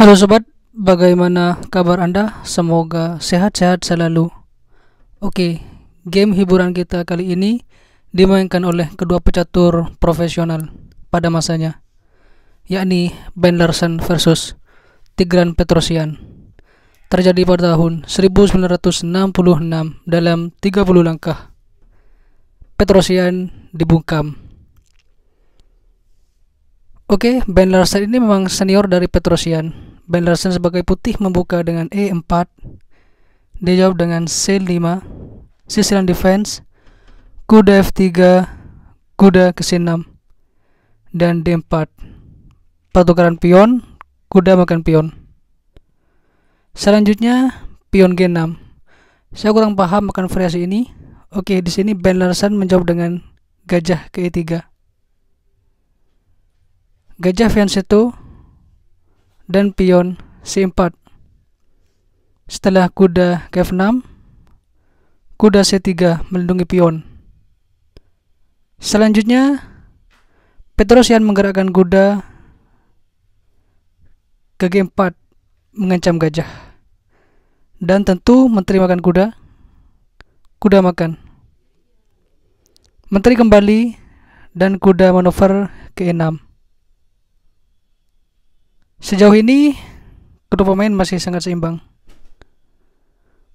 Halo sobat, bagaimana kabar Anda? Semoga sehat-sehat selalu. Oke, game hiburan kita kali ini dimainkan oleh kedua pecatur profesional pada masanya, yakni Ben Larsen versus Tigran Petrosian. Terjadi pada tahun 1966 dalam 30 langkah. Petrosian dibungkam. Oke, Ben Larsen ini memang senior dari Petrosian Ben Benderson sebagai putih membuka dengan E4. Dia jawab dengan C5. Sisilan defense. Kuda F3. Kuda ke C6. Dan D4. Pertukaran pion. Kuda makan pion. Selanjutnya pion G6. Saya kurang paham akan variasi ini. Oke, di sini Ben Larsen menjawab dengan gajah ke E3. Gajah fianchetto dan pion C4. Setelah kuda f 6 kuda C3 melindungi pion. Selanjutnya, Petrosian menggerakkan kuda ke G4 mengancam gajah. Dan tentu menteri makan kuda, kuda makan. Menteri kembali dan kuda manuver ke E6. Sejauh ini, kedua pemain masih sangat seimbang.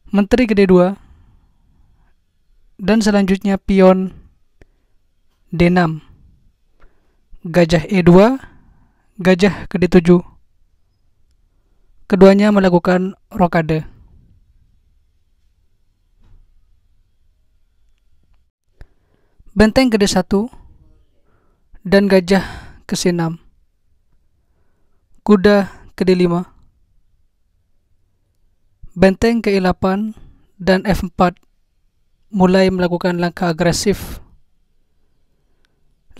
Menteri ke 2 dan selanjutnya pion D6, gajah E2, gajah ke D7. Keduanya melakukan rokade. Benteng ke 1 dan gajah ke C6 kuda ke-5, d benteng ke-8 dan F4 mulai melakukan langkah agresif.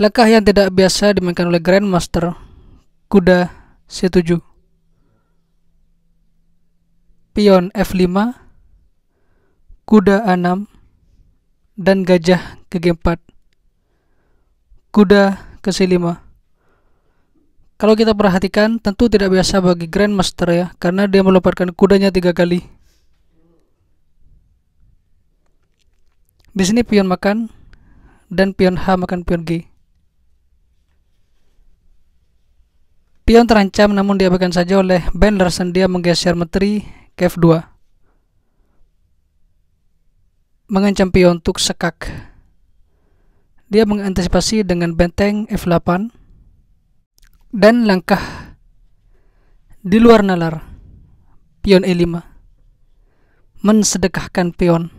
Langkah yang tidak biasa dimainkan oleh Grandmaster, kuda C7. Pion F5, kuda A6, dan gajah ke G4. Kuda ke C5. Kalau kita perhatikan, tentu tidak biasa bagi Grandmaster ya, karena dia melepaskan kudanya tiga kali. Di sini pion makan, dan pion H makan pion G. Pion terancam namun diabaikan saja oleh Ben Larsen dia menggeser menteri ke F2. Mengancam pion untuk sekak. Dia mengantisipasi dengan benteng F8 dan langkah di luar nalar pion E5 mensedekahkan pion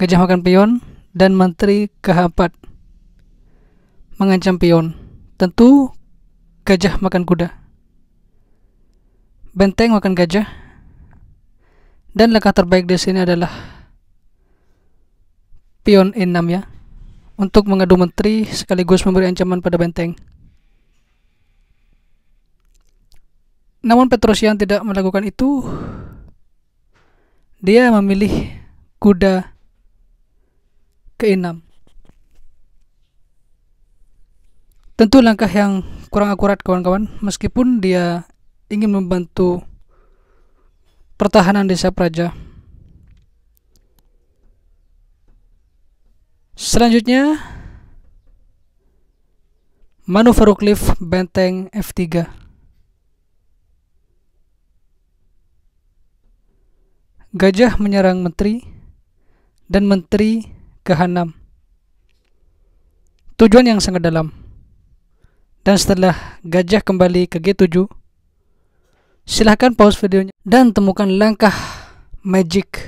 gajah makan pion dan menteri ke h 4 mengancam pion tentu gajah makan kuda benteng makan gajah dan langkah terbaik di sini adalah pion E6 ya untuk mengadu menteri sekaligus memberi ancaman pada benteng Namun Petrus yang tidak melakukan itu, dia memilih kuda keenam. Tentu langkah yang kurang akurat kawan-kawan, meskipun dia ingin membantu pertahanan desa Praja. Selanjutnya, manuver cliff benteng F3. Gajah menyerang menteri dan menteri kehanam. Tujuan yang sangat dalam. Dan setelah gajah kembali ke G7, silahkan pause videonya dan temukan langkah magic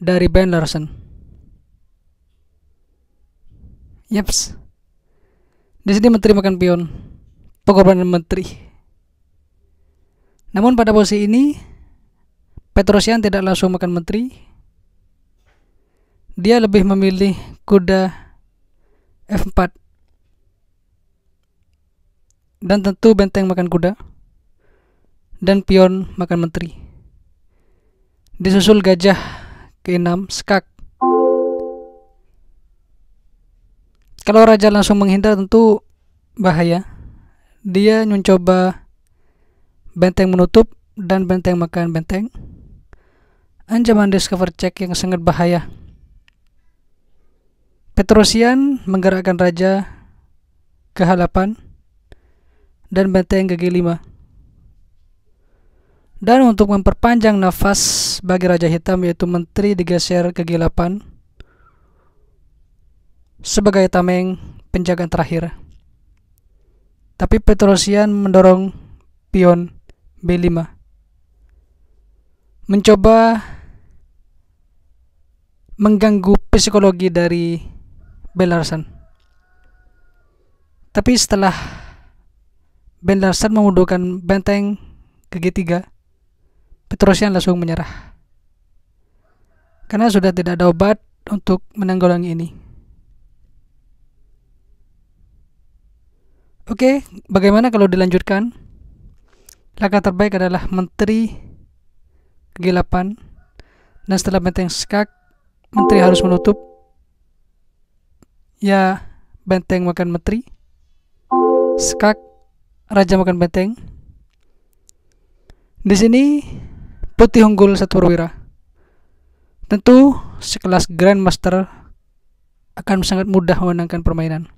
dari Ben Larson. Yeps. Di sini menteri makan pion. Pengorbanan menteri. Namun pada posisi ini, Petrosian tidak langsung makan menteri. Dia lebih memilih kuda F4 dan tentu benteng makan kuda dan pion makan menteri. Disusul gajah ke-6 skak. Kalau raja langsung menghindar tentu bahaya. Dia mencoba benteng menutup dan benteng makan benteng ancaman discover check yang sangat bahaya. Petrosian menggerakkan raja ke halapan dan benteng ke G5. Dan untuk memperpanjang nafas bagi Raja Hitam yaitu menteri digeser ke G8 sebagai tameng penjagaan terakhir. Tapi Petrosian mendorong pion B5. Mencoba mengganggu psikologi dari Ben Larson. Tapi setelah Ben Larson mengundurkan benteng ke G3, Petrosian langsung menyerah. Karena sudah tidak ada obat untuk menanggulangi ini. Oke, bagaimana kalau dilanjutkan? Langkah terbaik adalah menteri ke-8 dan setelah benteng skak menteri harus menutup ya benteng makan menteri skak raja makan benteng di sini putih unggul satu perwira tentu sekelas grandmaster akan sangat mudah memenangkan permainan